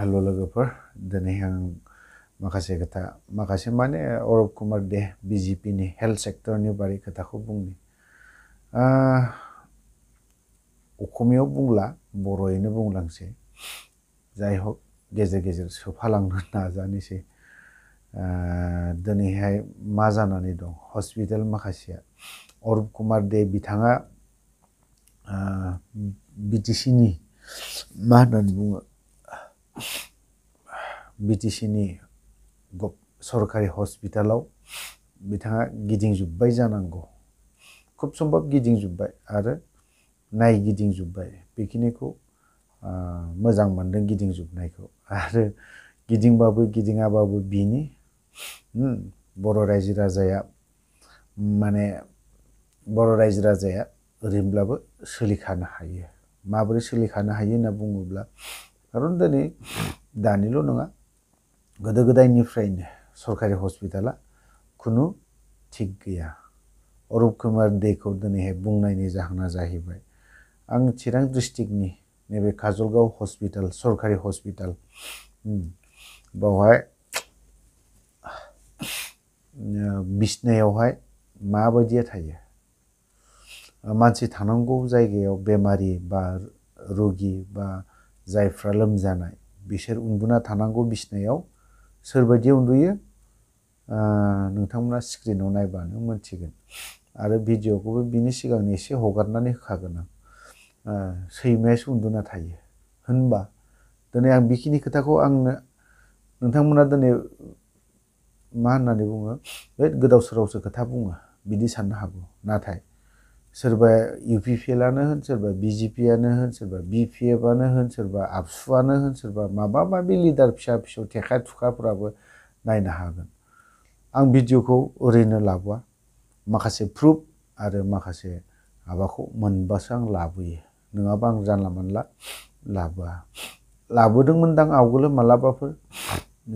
आलु लोगोफोर दिनै आं माखासे खोथा माखासे माने अरुप कुमार दे बिजेपिनि हेल्थ सेक्टरनि बारै खोथाखौ बुंनि অসমীয়াও বুংলা বড়োয়েনে বুংলাংছে যাই হোক গেজে গেজের সোফালাং নাজানিছে দিনহাই মা জানি দো হসপিটাল মাখাছে অরূপ কুমার দে বিথাঙা বিটিসি মা হাজার बिटिसिनि सरकारि हस्पिटालाव बिथाङा गिदिंजोब्बाय जानांगौ खुब सम्भव गिदिंजोब्बाय आरो नायगिदिंजोब्बाय बेखिनिखौ मोजां मोनदों गिदिंजोबनायखौ आरो गिदिंबाबो गिदिङाबाबो बिनि बर' रायजो राजाया माने बर' रायजो राजाया ओरैनोब्लाबो सोलिखानो हायो माबोरै सोलिखानो हायो होनना बुङोब्ला कारण दिन दानिल' ना गोदो गोदाय सरकारी हस्पिटाला खुनु थिग गैया अरुप कुमार देखौ दिनैहाय बुंनायनि जाहोना जाहैबाय आं चिरां डिस्ट्रिक्ट नैबे काजलगाव हस्पिटाल सरकारी हस्पिटाल बावहाय बिसनायावहाय माबायदिया थायो मानसि थानांगौ जायगायाव बेमारी बा रोगी बा जायफ्रा लोमजानाय बिसोर उन्दुना थानांगौ बिसनायाव सोरबायदि उन्दुयो नोंथांमोना स्क्रिनाव नायबानो मोनथिगोन आरो भिडिअखौबो बिनि सिगांनि एसे हगारनानै होखागोन आं सैमायासो उन्दुना थायो होनबा दिनै आं बेखिनि खोथाखौ आंनो नोंथांमोना दिनै मा होननानै बुङो बे गोदाव सोरावसो खोथा बुङो बिदि साननो हागौ नाथाय सोरबा इउपिपिएलआनो होन सोरबा बिजेपिआनो होन सोरबा बिपिएफआनो होन सोरबा आबसुआनो होन सोरबा माबा माबि लिडार फिसा फिसौ थेखा थुखाफ्राबो नायनो हागोन आं भिडिअखौ ओरैनो लाबोआ माखासे प्रुफ आरो माखासे माबाखौ मोनबासो आं लाबोयो नङाबा आं जानला मोनला लाबोआ लाबोदोंमोनदां आवगोलो मालाबाफोर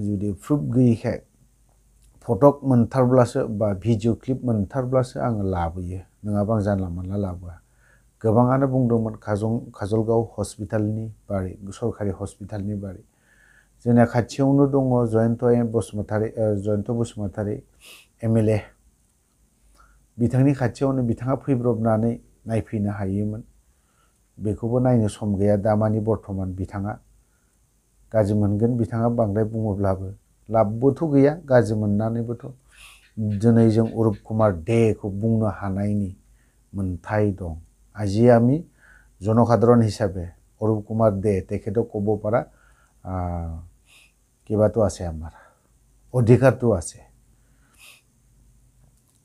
जुदि प्रुफ गैयिखाय फटक मोनथारब्लासो बा भिडिअ क्लिप मोनथारब्लासो आङो लाबोयो नङाबा आं जानला मोनला लाबोआ गोबाङानो बुंदोंमोन काजं काजलगाव हस्पिटालनि बारै सरकारि हस्पिटालनि बारै जोंना खाथियावनो दङ Jayanta Basumatary Jayanta Basumatary M L A बिथांनि खाथियावनो बिथाङा फैब्रबनानै नायफैनो हायोमोन बेखौबो नायनो सम गैया दामानि बर्थमान बिथाङा गाज्रि मोनगोन बिथाङा बांद्राय बुङोब्लाबो लाबबोथ' गैया गाज्रि मोननानैबोथ' दिनै जों अरुप कुमार देखौ बुंनो हानायनि मोन्थाय दं আজি আমি জনসাধাৰণ হিচাপে অৰূপ কুমাৰ দে তেখেতক ক'ব পৰা কিবাটো আছে আমাৰ অধিকাৰটো আছে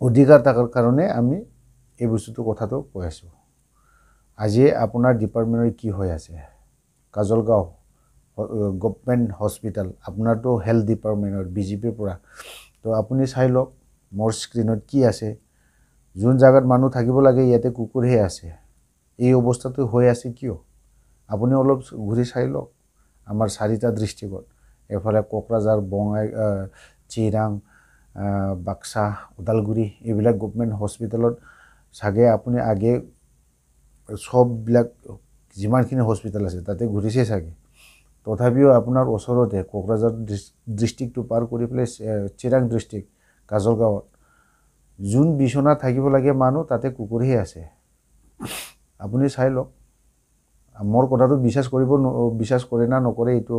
অধিকাৰ থকাৰ কাৰণে আমি এই বস্তুটো কথাটো কৈ আছোঁ আজি আপোনাৰ ডিপাৰ্টমেণ্টৰ কি হৈ আছে কাজলগাঁও গভমেণ্ট হস্পিটেল আপোনাৰতো হেল্থ ডিপাৰ্টমেণ্টৰ বি জে পিৰ পৰা তো আপুনি চাই লওক মোৰ স্ক্ৰীণত কি আছে যোন জেগাত মানুহ থাকিব লাগে ইয়াতে কুকুৰহে আছে এই অৱস্থাটো হৈ আছে কিয় আপুনি অলপ ঘূৰি চাই লওক আমাৰ চাৰিটা দৃষ্টিকোণ এফালে কোকৰাঝাৰ বঙাই চিৰাং বাক্সা ওদালগুৰি এইবিলাক গভমেণ্ট হস্পিটেলত চাগে আপুনি আগে চববিলাক যিমানখিনি হস্পিটেল আছে তাতে ঘূৰিছে চাগে তথাপিও আপোনাৰ ওচৰতে কোকৰাঝাৰ ডিষ্ট্ৰিক্টটো পাৰ কৰি পেলাই চিৰাং ডিষ্ট্ৰিক্ট কাজলগাঁৱত যোন বিচনাত থাকিব লাগে মানুহ তাতে কুকুৰহে আছে আপুনি চাই লওক মোৰ কথাটো বিশ্বাস কৰিব ন বিশ্বাস কৰে না নকৰে এইটো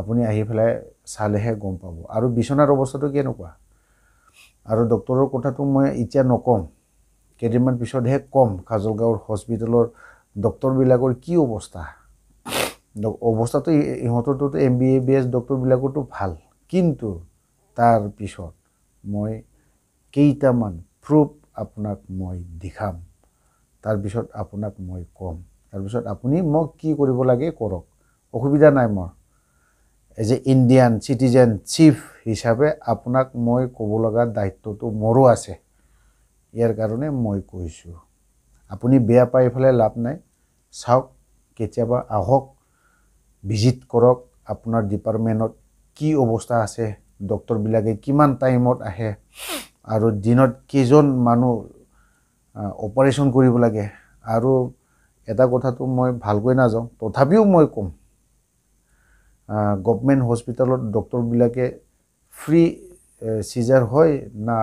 আপুনি আহি পেলাই চালেহে গম পাব আৰু বিচনাৰ অৱস্থাটো কেনেকুৱা আৰু ডক্তৰৰ কথাটো মই এতিয়া নকওঁ কেইদিনমান পিছতহে ক'ম কাজলগাঁৱৰ হস্পিটেলৰ ডক্তৰবিলাকৰ কি অৱস্থা অৱস্থাটো ইহঁতৰটোতো M B A B S ডক্তৰবিলাকৰতো ভাল কিন্তু তাৰপিছত মই কেইটামান প্ৰুফ আপোনাক মই দেখাম তাৰপিছত আপোনাক মই ক'ম তাৰপিছত আপুনি মোক কি কৰিব লাগে কৰক অসুবিধা নাই মোৰ as a Indian citizen chief হিচাপে আপোনাক মই ক'ব লগা দায়িত্বটো মোৰো আছে ইয়াৰ কাৰণে মই কৈছোঁ আপুনি বেয়া পাই পেলাই লাভ নাই চাওক কেতিয়াবা আহক ভিজিট কৰক আপোনাৰ ডিপাৰ্টমেণ্টত কি অৱস্থা আছে ডক্তৰবিলাকে কিমান টাইমত আহে আৰু দিনত কেইজন মানুহ অপাৰেশ্যন কৰিব লাগে আৰু এটা কথাটো মই ভালকৈ নাযাওঁ তথাপিও মই ক'ম গভমেণ্ট হস্পিটেলত ডক্তৰবিলাকে ফ্ৰী চিজাৰ হয় না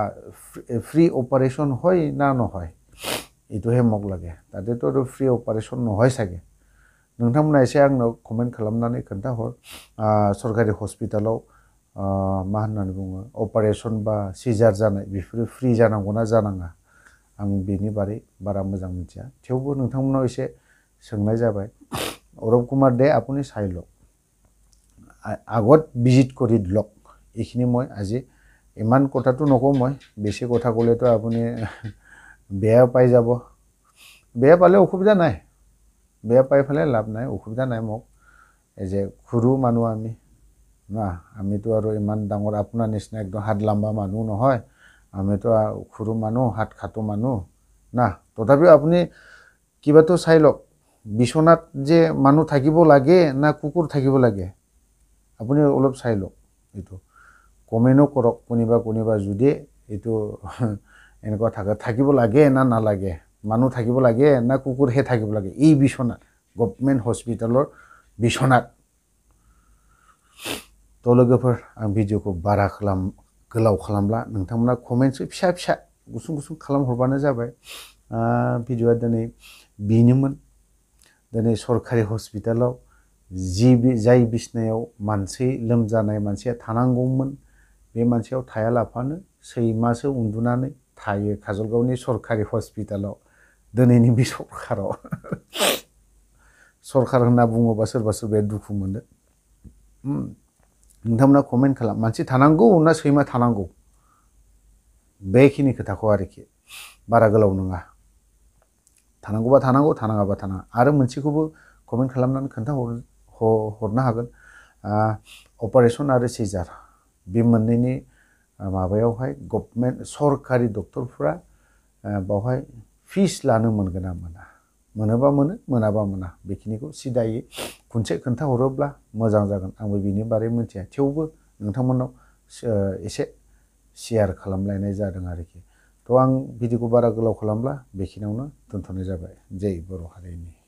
ফ্ৰী অপাৰেশ্যন হয় না নহয় এইটোহে মোক লাগে তাতেতো আৰু ফ্ৰী অপাৰেশ্যন নহয় চাগে নোথাংমোনা এসে কমেণ্ট কমেন্ট খালামনানে খোন্থা হৰ সৰকাৰি হসপিটালও मा होननानै बुङो अपारेशन बा सिजार जानाय बेफोरो फ्रि जानांगौ ना जानाङा आं बेनि बारै बारा मोजां मिथिया थेवबो नोंथांमोननाव एसे सोंनाय जाबाय अरब कुमार दे আপুনি চাই লওক আগত ভিজিট কৰি লওক এইখিনি মই আজি ইমান কথাটো নকওঁ মই বেছি কথা ক'লেতো আপুনি বেয়া পাই যাব বেয়া পালে অসুবিধা নাই বেয়া পাই পেলাই লাভ নাই অসুবিধা নাই মোক এজে যে খুৰু মানুহ আমি না আমিতো আৰু ইমান ডাঙৰ আপোনাৰ নিচিনা একদম হাত লম্বা মানুহ নহয় আমিতো সৰু মানুহ হাত খাটো মানুহ না তথাপিও আপুনি কিবাটো চাই লওক বিচনাত যে মানুহ থাকিব লাগে না কুকুৰ থাকিব লাগে আপুনি অলপ চাই লওক এইটো কমেনো কৰক কোনোবা কোনোবা যদি এইটো এনেকুৱা থাকে থাকিব লাগে না নালাগে মানুহ থাকিব লাগে না কুকুৰ সেই থাকিব লাগে এই বিচনাত গভমেণ্ট হস্পিটেলৰ বিচনাত थ' लोगोफोर आं भिडिअखौ बारा खालाम गोलाव खालामला नोंथांमोना कमेन्टसो फिसा फिसा गुसुं गुसुं खालामहरबानो जाबाय भिडिअआ दिनै बेनोमोन दिनै सरकारि हस्पिटालाव जि जाय बिसनायाव मानसि लोमजानाय मानसिया थानांगौमोन बे मानसियाव थायालाफानो सैमासो उन्दुनानै थायो काजलगावनि सरकारि हस्पिटालाव दिनैनि बे सरकाराव सरकार होनना बुङोबा सोरबा सोरबाया दुखु मोनो नोंथांमोना कमेंट खालाम मानसि थानांगौ सैमा थानांगौ बेखिनि खोथाखौ आरोखि बारा गोलाव नङा थानांगौबा थानांगौ थानाङाबा थानाङा आरो मोनसेखौबो कमेन्ट खालामनानै खोन्थाहर हरनो हागोन अपारेशन आरो सिजार भी मोननैनि माबायावहाय गभर्नमेन्ट सरकारि डक्टरफ्रा बावहाय फीस लानो मोनगोन ना मोना मोनोबा मोनो मोनाबा बेखिनिखौ सिदायै खनसे खोन्थाहरोब्ला मोजां जागोन आंबो बिनि बारै मिन्थिया थेवबो नोंथांमोननाव एसे शेयार खालामलायनाय जादों आरोखि थ' आं भिडिअखौ बारा गोलाव खालामला बेखिनियावनो दोनथ'नाय जाबाय जै बर' हारिनि